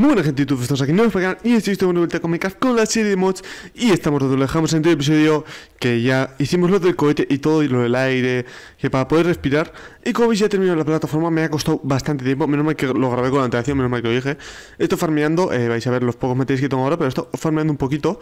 Muy buenas gente YouTube, estamos aquí en para y estoy de vuelta con con la serie de mods y estamos donde lo dejamos en el episodio que ya hicimos lo del cohete y todo y lo del aire que para poder respirar y como veis ya terminó la plataforma me ha costado bastante tiempo, menos mal que lo grabé con antelación, menos mal que lo dije esto farmeando, eh, vais a ver los pocos materiales que tengo ahora pero esto farmeando un poquito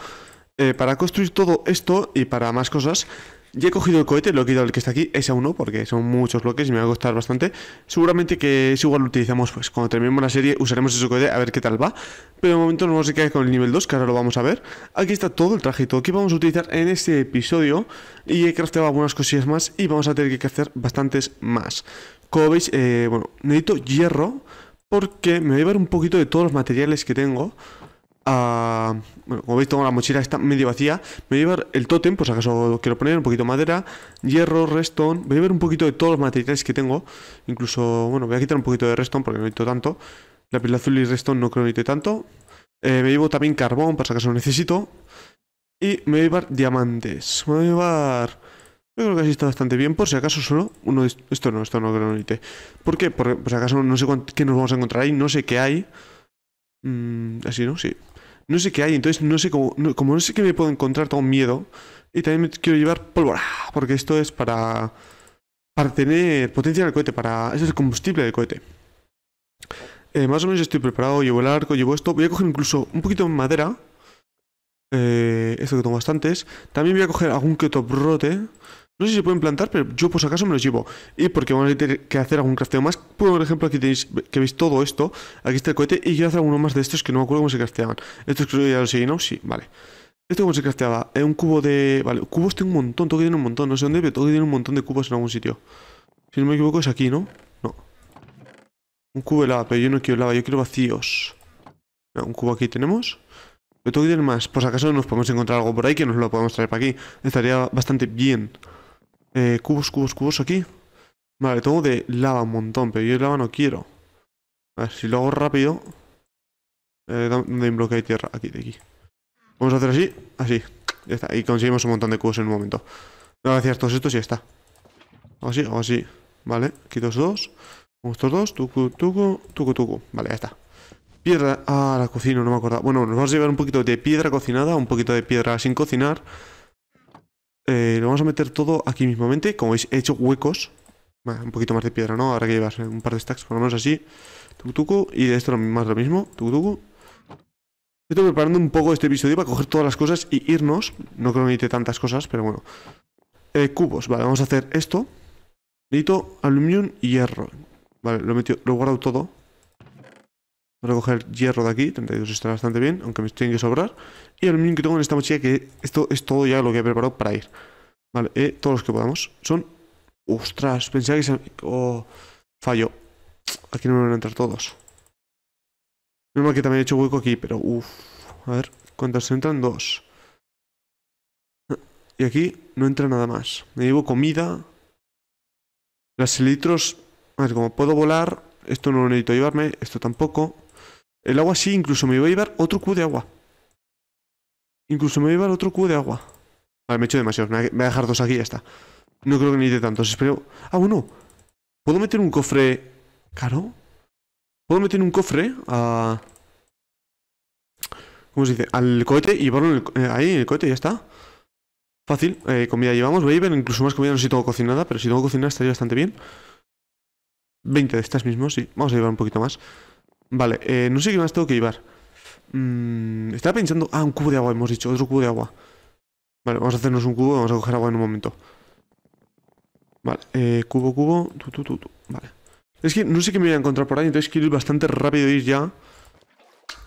eh, para construir todo esto y para más cosas ya he cogido el cohete, lo he quitado el que está aquí, ese uno porque son muchos bloques y me va a costar bastante. Seguramente que es igual lo utilizamos, pues cuando terminemos la serie usaremos ese cohete a ver qué tal va. Pero de momento nos vamos a quedar con el nivel 2, que ahora lo vamos a ver. Aquí está todo el traje que vamos a utilizar en este episodio. Y he crafteado algunas cosillas más y vamos a tener que hacer bastantes más. Como veis, eh, bueno, necesito hierro porque me voy a llevar un poquito de todos los materiales que tengo bueno, como veis tengo la mochila está medio vacía. Me voy a llevar el tótem, por pues si acaso quiero poner un poquito de madera, hierro, redstone. voy a llevar un poquito de todos los materiales que tengo. Incluso, bueno, voy a quitar un poquito de redstone porque no necesito tanto. La pila azul y redstone no creo que necesite tanto. Eh, me llevo también carbón, por si acaso lo necesito. Y me voy a llevar diamantes. Me voy a llevar... Yo creo que así está bastante bien, por si acaso solo uno de... Esto no, esto no creo que ¿Por qué? Por, si acaso no sé qué nos vamos a encontrar ahí, no sé qué hay. Mm, así, ¿no? Sí no sé qué hay, entonces no sé cómo, como no sé qué me puedo encontrar, tengo miedo. Y también quiero llevar pólvora, porque esto es para, para tener potencia en cohete, para, es el combustible del cohete. Eh, más o menos estoy preparado, llevo el arco, llevo esto. Voy a coger incluso un poquito de madera. Eh, esto que tengo bastantes. También voy a coger algún que otro brote. No sé si se pueden plantar, pero yo por si acaso me los llevo. Y porque vamos a tener que hacer algún crafteo más. Por ejemplo, aquí tenéis que veis todo esto. Aquí está el cohete y quiero hacer alguno más de estos que no me acuerdo cómo se crafteaban. Estos creo que ya los seguí, ¿no? Sí, vale. ¿Esto cómo se crafteaba? un cubo de... Vale, cubos tengo un montón, tengo que tener un montón. No sé dónde, pero tengo que tener un montón de cubos en algún sitio. Si no me equivoco es aquí, ¿no? No. Un cubo de lava, pero yo no quiero lava, yo quiero vacíos. un cubo aquí tenemos. Pero tengo que tener más. Por si acaso nos podemos encontrar algo por ahí que nos lo podemos traer para aquí. Estaría bastante bien. Eh, cubos, cubos, cubos aquí. Vale, tengo de lava un montón, pero yo lava no quiero. A ver, si lo hago rápido... hay eh, un bloque de tierra? Aquí, de aquí. Vamos a hacer así, así. Ya está, y conseguimos un montón de cubos en un momento. Gracias todos estos y ya está. así, o así. Vale, quito dos, dos. Estos dos, tucu, tucu, tucu, tucu. Vale, ya está. Piedra... Ah, la cocina, no me acuerdo. Bueno, nos vamos a llevar un poquito de piedra cocinada, un poquito de piedra sin cocinar... Eh, lo vamos a meter todo aquí mismamente. Como veis, he hecho huecos. Un poquito más de piedra, ¿no? Ahora que llevas un par de stacks, por lo menos así. Y de esto más lo mismo. Estoy preparando un poco este episodio para coger todas las cosas y irnos. No creo que necesite tantas cosas, pero bueno. Eh, cubos, vale, vamos a hacer esto. Necesito aluminio y hierro. Vale, lo, lo he guardado todo. Voy a coger hierro de aquí, 32 está bastante bien, aunque me tiene que sobrar. Y el mínimo que tengo en esta mochila, que esto es todo ya lo que he preparado para ir. Vale, eh, todos los que podamos. Son... ¡Ostras! pensé que se... Oh, fallo. Aquí no me van a entrar todos. mal que también he hecho hueco aquí, pero... uff... A ver, ¿cuántas entran? Dos. Y aquí no entra nada más. Me llevo comida. Las litros... A ver, como puedo volar, esto no lo necesito llevarme, esto tampoco. El agua sí, incluso me iba a llevar otro cubo de agua. Incluso me iba a llevar otro cubo de agua. Vale, me he hecho demasiado. Me voy a dejar dos aquí y ya está. No creo que necesite tantos. Espero. Ah, bueno. ¿Puedo meter un cofre. ¿Caro? ¿Puedo meter un cofre a. ¿Cómo se dice? Al cohete y llevarlo eh, ahí en el cohete, ya está. Fácil. Eh, comida llevamos. Voy a llevar incluso más comida. No sé si tengo cocinada, pero si tengo cocinada estaría bastante bien. Veinte de estas mismos, sí. Vamos a llevar un poquito más. Vale, eh, no sé qué más tengo que llevar. Mm, estaba pensando. Ah, un cubo de agua, hemos dicho. Otro cubo de agua. Vale, vamos a hacernos un cubo. Vamos a coger agua en un momento. Vale, eh, cubo, cubo. vale. Es que no sé qué me voy a encontrar por ahí. Entonces quiero ir bastante rápido ir ya.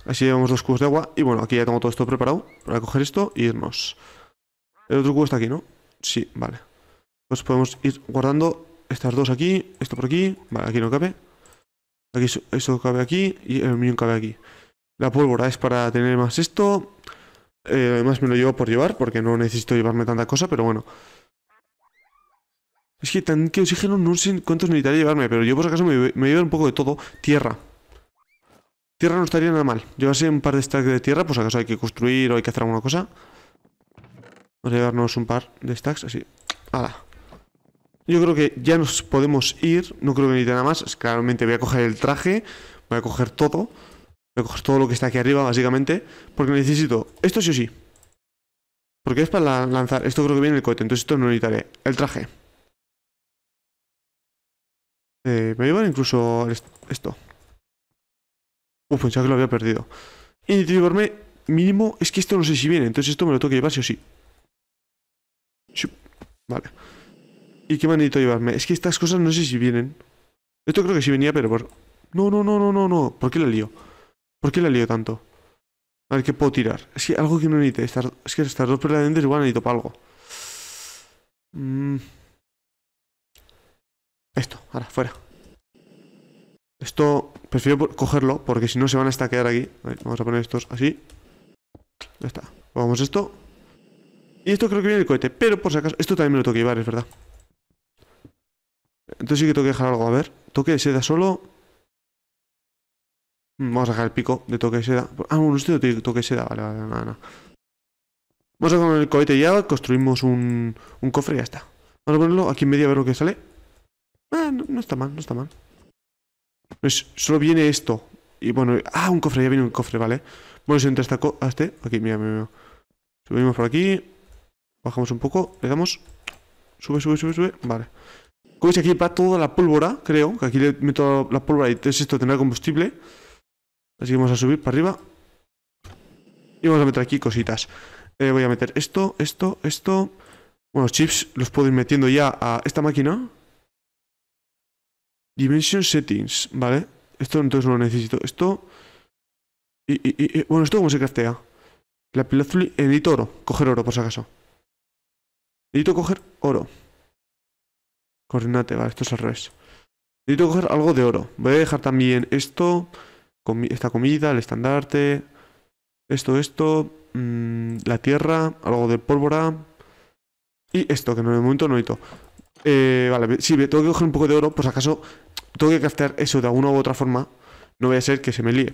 Así llevamos dos cubos de agua. Y bueno, aquí ya tengo todo esto preparado. Para coger esto e irnos. El otro cubo está aquí, ¿no? Sí, vale. Pues podemos ir guardando estas dos aquí. Esto por aquí. Vale, aquí no cabe. Aquí eso, cabe aquí y el mío cabe aquí. La pólvora es para tener más esto. Eh, además me lo llevo por llevar porque no necesito llevarme tanta cosa, pero bueno. Es que tan que oxígeno no sé cuántos necesitaría llevarme, pero yo por si acaso me, llevo un poco de todo. Tierra. Tierra no estaría nada mal. Llevarse un par de stacks de tierra, pues acaso hay que construir o hay que hacer alguna cosa. Vamos a llevarnos un par de stacks así. ¡Hala! Yo creo que ya nos podemos ir, no creo que necesite nada más. Claramente voy a coger el traje, voy a coger todo. Voy a coger todo lo que está aquí arriba, básicamente. Porque necesito esto sí o sí. Porque es para lanzar. Esto creo que viene el cohete, entonces esto no necesitaré. El traje. Eh, me voy incluso esto. Uf, pensaba que lo había perdido. Y necesito llevarme mínimo... Es que esto no sé si viene, entonces esto me lo tengo que llevar sí o sí. Vale. ¿Y qué manito llevarme? Es que estas cosas no sé si vienen. Esto creo que sí venía, pero por... No, no, no, no, no, no. ¿Por qué la lío? ¿Por qué la lío tanto? A ver, ¿qué puedo tirar? Es que algo que no necesite. Es que estas dos perlas de dientes igual necesito para algo. Mm. Esto, ahora, fuera. Esto prefiero cogerlo porque si no se van a estaquear aquí. vamos a poner estos así. Ya está. Vamos esto. Y esto creo que viene el cohete, pero por si acaso, esto también me lo tengo que llevar, es verdad. Entonces sí que tengo que dejar algo. A ver, toque de seda solo. Mm, vamos a sacar el pico de toque de seda. Ah, bueno, este de toque de seda. Vale, vale, nada, Vamos a con el cohete ya. Construimos un, un cofre y ya está. Vamos a ponerlo aquí en medio a ver lo que sale. Ah, no, está mal, no está mal. Pues solo viene esto. Y bueno, ah, un cofre, ya viene un cofre, vale. Bueno, si entra esta co este. Aquí, mira, mira, mira. Subimos por aquí. Bajamos un poco, le damos. Sube, sube, sube, sube. Vale. Como veis aquí para toda la pólvora, creo, que aquí le meto la pólvora y entonces esto tendrá combustible. Así que vamos a subir para arriba. Y vamos a meter aquí cositas. Eh, voy a meter esto, esto, esto. Bueno, chips los puedo ir metiendo ya a esta máquina. Dimension Settings, ¿vale? Esto entonces no lo necesito. Esto... Y, bueno, ¿esto como se craftea? La pilazuli... Edito oro. Coger oro, por si acaso. Necesito coger oro. Coordinate, vale, esto es al revés. Necesito coger algo de oro. Voy a dejar también esto, esta comida, el estandarte, esto, esto, mm, la tierra, algo de pólvora y esto, que en el momento no necesito. Eh, vale, si tengo que coger un poco de oro, pues acaso tengo que craftear eso de alguna u otra forma. No voy a ser que se me líe.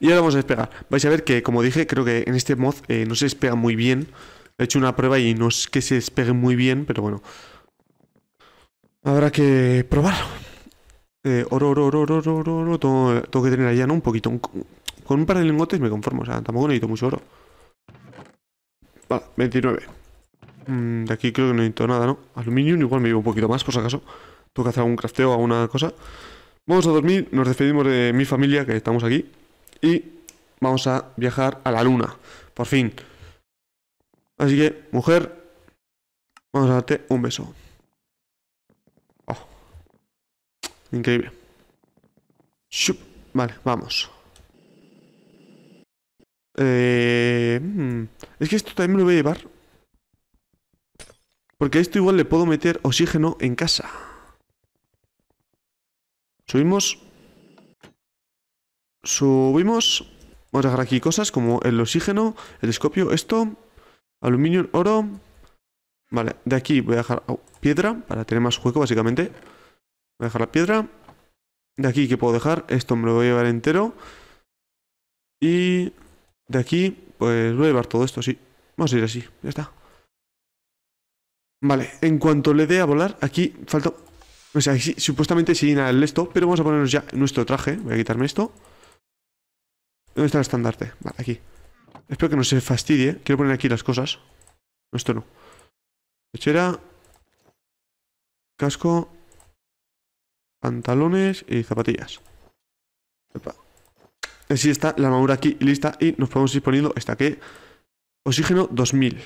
Y ahora vamos a despegar. Vais a ver que, como dije, creo que en este mod eh, no se despega muy bien. He hecho una prueba y no es que se despegue muy bien, pero bueno. Habrá que probarlo. Eh, oro, oro, oro, oro, oro, oro, tengo, que tener allá, ¿no? Un poquito. con un par de lingotes me conformo, o sea, tampoco necesito mucho oro. Vale, 29. Mm, de aquí creo que no necesito nada, ¿no? Aluminio igual me llevo un poquito más, por si acaso. Tengo que hacer algún crafteo, alguna cosa. Vamos a dormir, nos despedimos de mi familia, que estamos aquí. Y vamos a viajar a la luna, por fin. Así que, mujer, vamos a darte un beso. Increíble. Vale, vamos. Eh, mm. es que esto también me lo voy a llevar. Porque a esto igual le puedo meter oxígeno en casa. Subimos. Subimos. Vamos a dejar aquí cosas como el oxígeno, el escopio, esto. Aluminio, oro. Vale, de aquí voy a dejar piedra para tener más juego básicamente. Voy a dejar la piedra. De aquí que puedo dejar, esto me lo voy a llevar entero. Y de aquí, pues voy a llevar todo esto, sí. Vamos a ir así, ya está. Vale, en cuanto le dé a volar, aquí falta... O sea, supuestamente se nada el esto, pero vamos a ponernos ya nuestro traje. Voy a quitarme esto. ¿Dónde está el estandarte? Vale, aquí. Espero que no se fastidie. Quiero poner aquí las cosas. Esto no. Lechera. Casco pantalones y zapatillas. Así eh, está la armadura aquí lista y nos podemos ir poniendo esta que... Oxígeno 2000.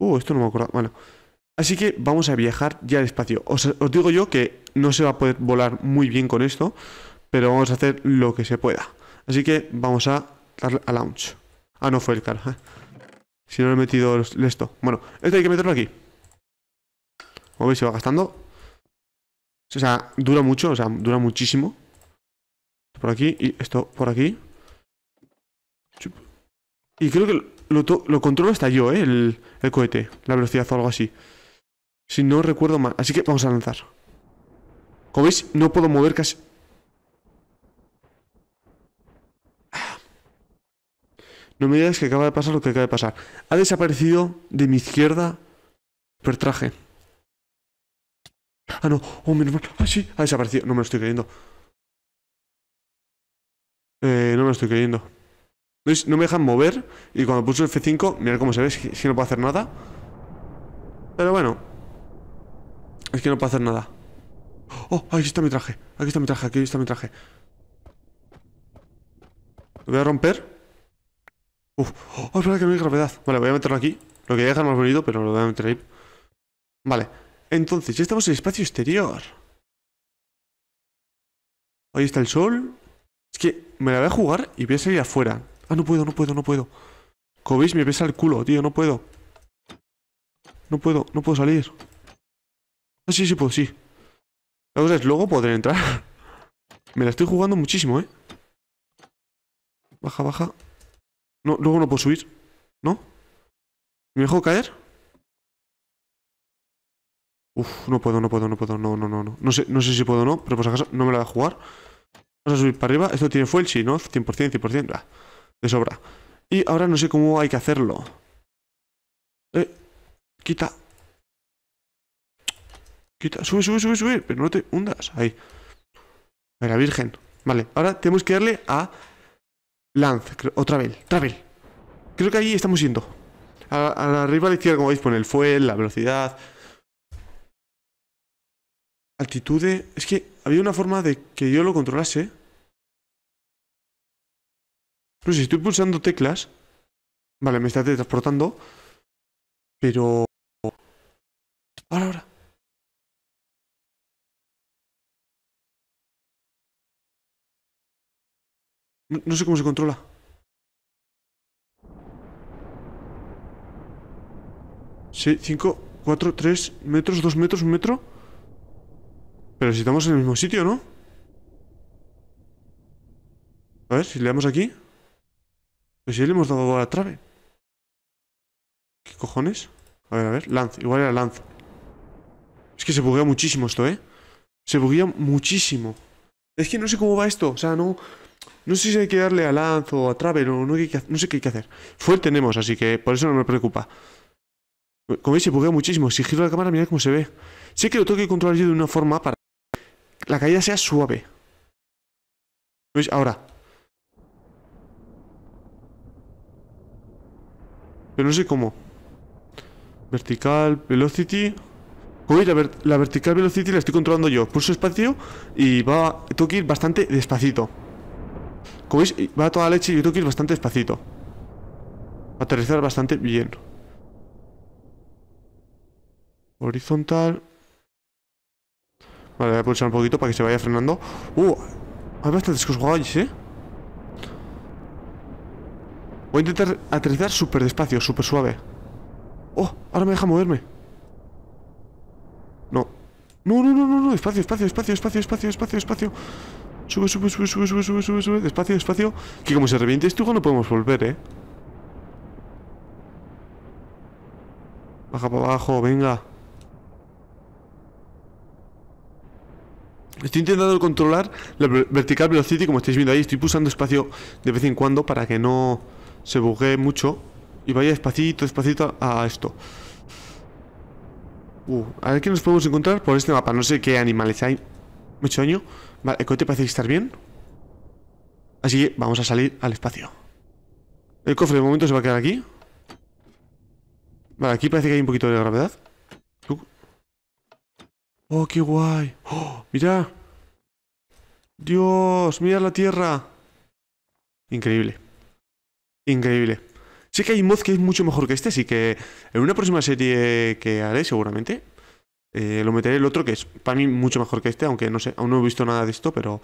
Uh, esto no me acuerdo. Bueno. Así que vamos a viajar ya al espacio. Os, digo yo que no se va a poder volar muy bien con esto, pero vamos a hacer lo que se pueda. Así que vamos a darle a launch. Ah, no fue el car. ¿eh? Si no lo he metido esto. Bueno, esto hay que meterlo aquí. Como veis, se va gastando. O sea, dura mucho, o sea, dura muchísimo. Por aquí y esto por aquí. Y creo que lo, lo controlo hasta yo, ¿eh? El, el cohete, la velocidad o algo así. Si no recuerdo mal. Así que vamos a lanzar. Como veis, no puedo mover casi... No me digas que acaba de pasar lo que acaba de pasar. Ha desaparecido de mi izquierda Pertraje. Ah, no. Oh, menos mal. Ah, sí. Ha desaparecido. No me lo estoy creyendo. Eh, no me lo estoy creyendo. ¿Veis? No me dejan mover. Y cuando pulso el F5, mirad cómo se ve. Es que, no puedo hacer nada. Pero bueno. Es que no puedo hacer nada. Oh, aquí está mi traje. Aquí está mi traje. Aquí está mi traje. Lo voy a romper. Uf. Oh, es que no hay gravedad. Vale, voy a meterlo aquí. Lo que dejar más bonito, pero lo voy a meter ahí. Vale. Entonces, ya estamos en el espacio exterior. Ahí está el sol. Es que me la voy a jugar y voy a salir afuera. Ah, no puedo, no puedo, no puedo. Como me pesa el culo, tío, no puedo. No puedo, no puedo salir. Ah, sí, sí puedo, sí. La cosa es, luego podré entrar. me la estoy jugando muchísimo, ¿eh? Baja, baja. No, luego no puedo subir. ¿No? ¿Me dejó caer? Uf, no puedo, no puedo, no puedo, no, no, no, no. No sé, no sé si puedo o no, pero por si acaso no me la voy a jugar. Vamos a subir para arriba. Esto tiene fuel, sí, ¿no? 100%, 100%. va de sobra. Y ahora no sé cómo hay que hacerlo. Eh, quita. Quita, sube, sube, sube, sube. Pero no te hundas. Ahí. A la virgen. Vale, ahora tenemos que darle a Lance, o Travel, Travel. Creo que ahí estamos yendo. A, arriba a la izquierda, como veis, pone el fuel, la velocidad, de... Es que había una forma de que yo lo controlase. No si estoy pulsando teclas. Vale, me está teletransportando. Pero. Ahora, ahora. No, sé cómo se controla. Sí, 5, 4, 3 metros, 2 metros, un metro. Pero si estamos en el mismo sitio, ¿no? A ver, si le damos aquí. Pues si le hemos dado a trave. ¿Qué cojones? A ver, a ver. Lance. Igual era lance. Es que se buguea muchísimo esto, ¿eh? Se buguea muchísimo. Es que no sé cómo va esto. O sea, no... No sé si hay que darle a lance o a trave. No, no, sé qué hay que hacer. Fuel tenemos, así que por eso no me preocupa. Como veis, se buguea muchísimo. Si giro la cámara, mirad cómo se ve. Sé que lo tengo que controlar yo de una forma para la caída sea suave. ¿Veis? ahora. Pero no sé cómo. Vertical, velocity. Uy, la, la, vertical velocity la estoy controlando yo. Pulso espacio y va. Tengo que ir bastante despacito. Como veis, va a toda leche y yo tengo que ir bastante despacito. Aterrizar bastante bien. Horizontal. Vale, voy a pulsar un poquito para que se vaya frenando. ¡Uh! Hay bastantes cosas ¿eh? Voy a intentar aterrizar súper despacio, súper suave. ¡Oh! Ahora me deja moverme. No. No, no, no, no, no. Espacio, espacio, espacio, espacio, espacio, espacio, espacio. Sube, sube, sube, sube, sube, sube, sube, sube. Despacio, despacio. Que como se reviente esto, no podemos volver, ¿eh? Baja para abajo, venga. Estoy intentando controlar la vertical velocity como estáis viendo ahí. Estoy pulsando espacio de vez en cuando para que no se buguee mucho. Y vaya despacito, despacito a esto. Uh, a ver qué nos podemos encontrar por este mapa. No sé qué animales hay. Mucho año. Vale, el cohete parece estar bien. Así que vamos a salir al espacio. El cofre de momento se va a quedar aquí. Vale, aquí parece que hay un poquito de gravedad. Oh, qué guay. Oh, mira. Dios, mira la tierra. Increíble. Increíble. Sé que hay mods que es mucho mejor que este, así que en una próxima serie que haré seguramente eh, lo meteré el otro que es para mí mucho mejor que este, aunque no sé, aún no he visto nada de esto, pero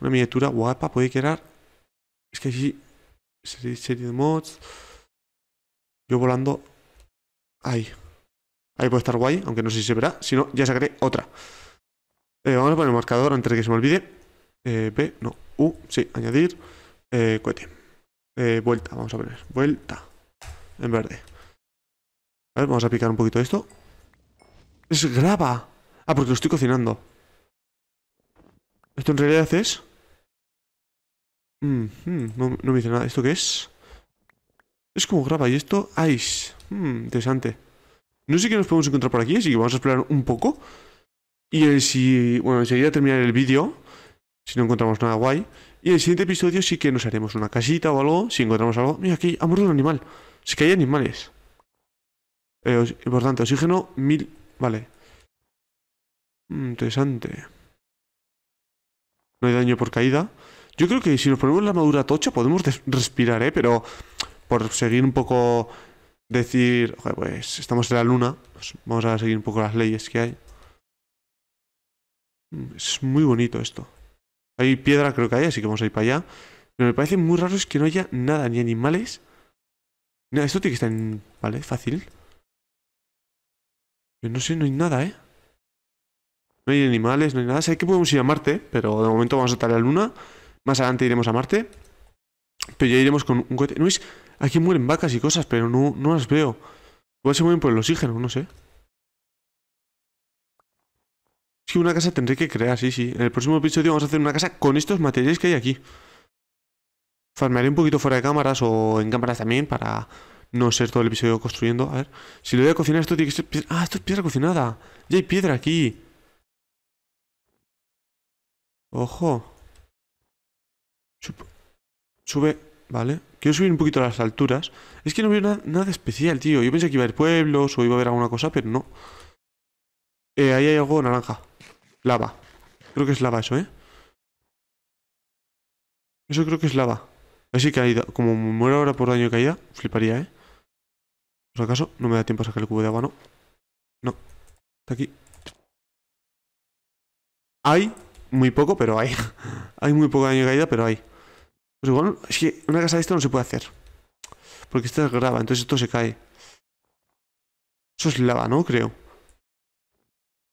una miniatura guapa puede quedar. Es que sí, serie, de mods. Yo volando. Ahí. Ahí puede estar guay, aunque no sé si se verá. Si no, ya sacaré otra. Eh, vamos a poner el marcador antes de que se me olvide. Eh, B, no, U, sí, añadir. Eh, cohete. Eh, vuelta, vamos a poner. Vuelta. En verde. A ver, vamos a picar un poquito esto. Es grava. Ah, porque lo estoy cocinando. Esto en realidad es... no, me dice nada. ¿Esto qué es? Es como grava y esto... Ice. Mmm, interesante. No sé qué nos podemos encontrar por aquí, así que vamos a explorar un poco. Y si, bueno, enseguida terminar el vídeo, si no encontramos nada guay. Y en el siguiente episodio sí que nos haremos una casita o algo, si encontramos algo. Mira, aquí ha muerto un animal. Sí que hay animales. Eh, importante, oxígeno, mil... Vale. Mm, interesante. No hay daño por caída. Yo creo que si nos ponemos la madura tocha podemos respirar, ¿eh? Pero por seguir un poco decir, Joder, pues estamos en la luna, pues, vamos a seguir un poco las leyes que hay. Mm, es muy bonito esto. Hay piedra, creo que hay, así que vamos a ir para allá. Lo me parece muy raro es que no haya nada, ni animales. No, esto tiene que estar en... Vale, fácil. Yo no sé, no hay nada, ¿eh? No hay animales, no hay nada. Sé que podemos ir a Marte, pero de momento vamos a estar en la Luna. Más adelante iremos a Marte. Pero ya iremos con un cohete. ¿No es Aquí mueren vacas y cosas, pero no, no las veo. Igual se mueven por el oxígeno, no sé. Es que una casa tendré que crear, sí, sí. En el próximo episodio vamos a hacer una casa con estos materiales que hay aquí. Farmearé un poquito fuera de cámaras o en cámaras también para no ser todo el episodio construyendo. A ver, si lo voy a cocinar esto tiene que ser Ah, esto es piedra cocinada. Ya hay piedra aquí. Ojo. Sube. ¿vale? Quiero subir un poquito a las alturas. Es que no veo nada, especial, tío. Yo pensé que iba a haber pueblos o iba a haber alguna cosa, pero no. Eh, ahí hay algo naranja. Lava. Creo que es lava eso, ¿eh? Eso creo que es lava. Así caída. Como muero ahora por daño de caída, fliparía, ¿eh? Por acaso, no me da tiempo a sacar el cubo de agua, ¿no? No. Está aquí. Hay muy poco, pero hay. hay muy poco daño caída, pero hay. Pues igual, es que una casa de esto no se puede hacer. Porque esta es grava, entonces esto se cae. Eso es lava, ¿no? Creo.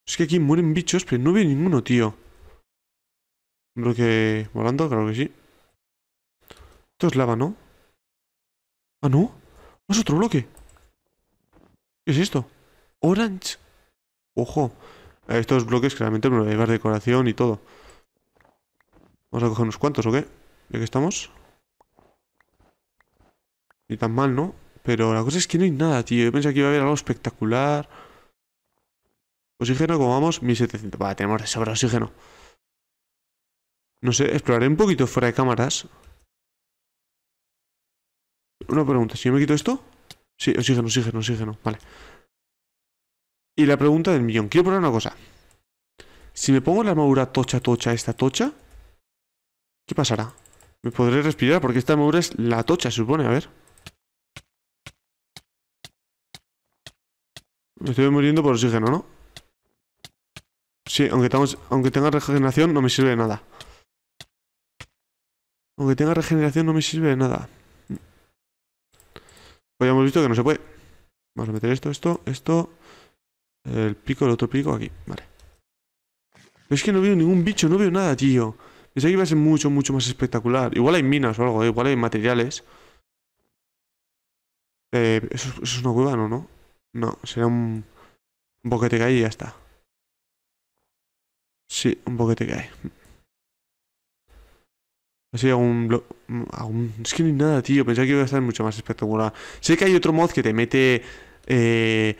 Es que aquí mueren bichos, pero no veo ninguno, tío. ¿Bloque ¿Volando? Claro que sí. Esto es lava, ¿no? Ah, ¿no? No es otro bloque. ¿Qué es esto? Orange. Ojo. Estos bloques claramente me lo voy a llevar decoración y todo. Vamos a coger unos cuantos, ¿o qué? Ya que estamos. Ni tan mal, ¿no? Pero la cosa es que no hay nada, tío. Yo pensé que iba a haber algo espectacular. Oxígeno, como vamos, 1700. Vale, tenemos de sobra oxígeno. No sé, exploraré un poquito fuera de cámaras. Una pregunta, si yo me quito esto. Sí, oxígeno, oxígeno, oxígeno. Vale. Y la pregunta del millón. Quiero poner una cosa. Si me pongo la armadura tocha, tocha, esta tocha, ¿qué pasará? Me podré respirar porque esta mugre es la tocha, se supone. A ver. Me estoy muriendo por oxígeno, ¿no? Sí, aunque, estamos, aunque tenga regeneración no me sirve de nada. Aunque tenga regeneración no me sirve de nada. Pues ya hemos visto que no se puede. Vamos a meter esto, esto, esto. El pico, el otro pico, aquí. Vale. es que no veo ningún bicho, no veo nada, tío. Pensé que iba a ser mucho, mucho más espectacular. Igual hay minas o algo, ¿eh? igual hay materiales. Eh, ¿eso, es una cueva, no, no? No, será un, un boquete que hay y ya está. Sí, un boquete que hay. Así un, Es que ni nada, tío. Pensé que iba a ser mucho más espectacular. Sé que hay otro mod que te mete eh,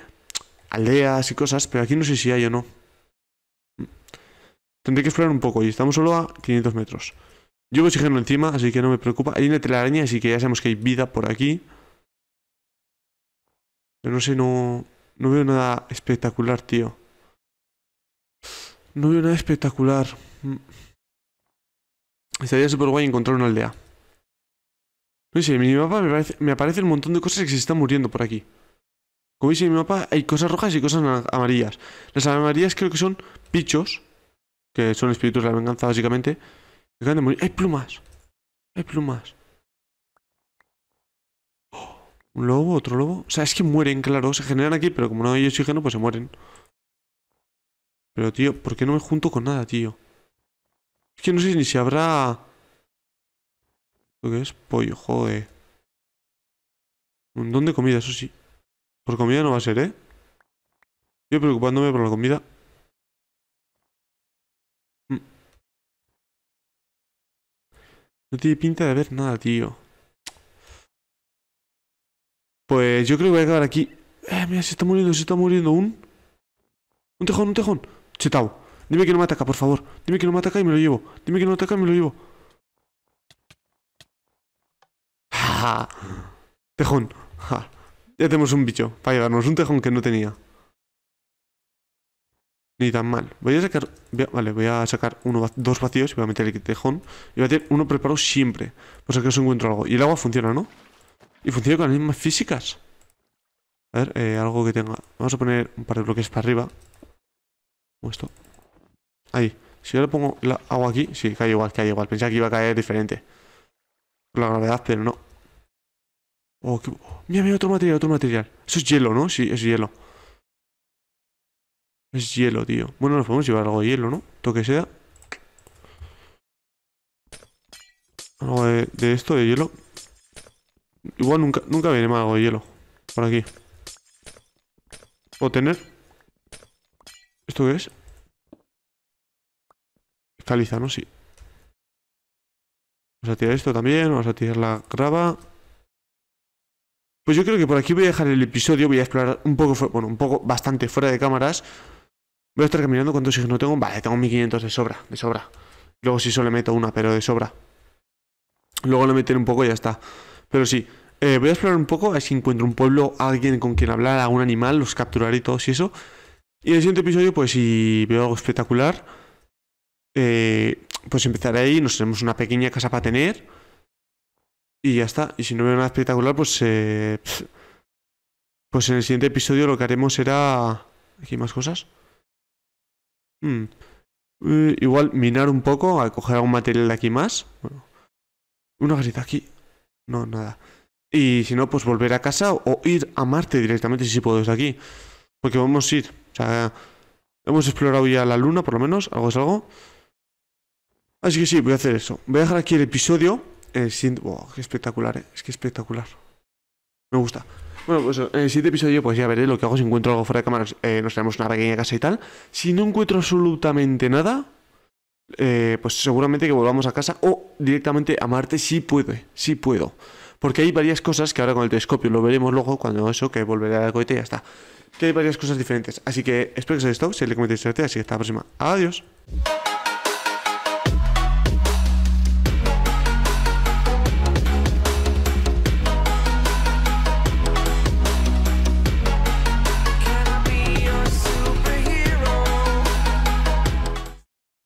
aldeas y cosas, pero aquí no sé si hay o no. Tendré que explorar un poco y estamos solo a 500 metros. Llevo oxígeno encima, así que no me preocupa. Hay una telaraña, así que ya sabemos que hay vida por aquí. Pero no sé, no, no veo nada espectacular, tío. No veo nada espectacular. Mm. Estaría súper guay encontrar una aldea. No sé, en mi mapa me, aparece un montón de cosas que se están muriendo por aquí. Como veis en mi mapa hay cosas rojas y cosas amarillas. Las amarillas creo que son pichos que son espíritus de la venganza básicamente, ¡Hay plumas! ¡Hay plumas! ¡Oh! ¿Un lobo? ¿Otro lobo? O sea, es que mueren, claro. Se generan aquí, pero como no hay oxígeno, pues se mueren. Pero, tío, ¿por qué no me junto con nada, tío? Es que no sé ni si habrá... qué es pollo, joder. Un montón de comida, eso sí. Por comida no va a ser, ¿eh? Estoy preocupándome por la comida. No tiene pinta de haber nada, tío. Pues yo creo que voy a acabar aquí. Eh, mira, se está muriendo, se está muriendo un... Un tejón, un tejón. Chetao. Dime que no me ataca, por favor. Dime que no me ataca y me lo llevo. Dime que no me ataca y me lo llevo. Ja, Tejón. Ya tenemos un bicho para llevarnos un tejón que no tenía. Ni tan mal. Voy a sacar. vale, voy a sacar uno, dos vacíos y voy a meter el tejón. Y voy a tener uno preparado siempre. Por si os encuentro algo. Y el agua funciona, ¿no? Y funciona con las mismas físicas. A ver, eh, algo que tenga. Vamos a poner un par de bloques para arriba. Como esto. Ahí. Si yo le pongo el agua aquí, sí, cae igual, cae igual. Pensé que iba a caer diferente. Por la gravedad, pero no. Oh, qué... mira, mira, otro material, otro material. Eso es hielo, ¿no? Sí, es hielo. Es hielo, tío. Bueno, nos podemos llevar algo de hielo, ¿no? Toque sea. Algo de, esto, de hielo. Igual nunca, nunca viene más algo de hielo. Por aquí. O tener. ¿Esto qué es? Caliza, ¿no? Sí. Vamos a tirar esto también. Vamos a tirar la grava. Pues yo creo que por aquí voy a dejar el episodio. Voy a explorar un poco, bueno, un poco bastante fuera de cámaras. Voy a estar caminando cuántos hijos no tengo. Vale, tengo 1500 de sobra, de sobra. Luego si sí solo le meto una, pero de sobra. Luego lo meteré un poco y ya está. Pero sí, eh, voy a explorar un poco, a ver si encuentro un pueblo, alguien con quien hablar, algún animal, los capturar y todo y eso. Y en el siguiente episodio, pues si veo algo espectacular, eh, pues empezaré ahí, nos tenemos una pequeña casa para tener. Y ya está. Y si no veo nada espectacular, pues... Eh, pues en el siguiente episodio lo que haremos será... Aquí más cosas. Mm. Eh, igual minar un poco, a coger algún material de aquí más. Bueno, una garita aquí. No, nada. Y si no, pues volver a casa o ir a Marte directamente si puedo desde aquí. Porque vamos a ir. O sea, hemos explorado ya la Luna, por lo menos. Algo es algo. Así que sí, voy a hacer eso. Voy a dejar aquí el episodio. Eh, espectacular, eh, Es que espectacular. Me gusta. Bueno, pues eh, en el siguiente episodio pues ya veré lo que hago. Si encuentro algo fuera de cámara, eh, nos tenemos una pequeña casa y tal. Si no encuentro absolutamente nada, eh, pues seguramente que volvamos a casa o directamente a Marte si puedo, si puedo. Porque hay varias cosas que ahora con el telescopio lo veremos luego cuando eso, que volverá al cohete y ya está. Que hay varias cosas diferentes. Así que espero que os haya gustado. Si le comentéis así que hasta la próxima. Adiós.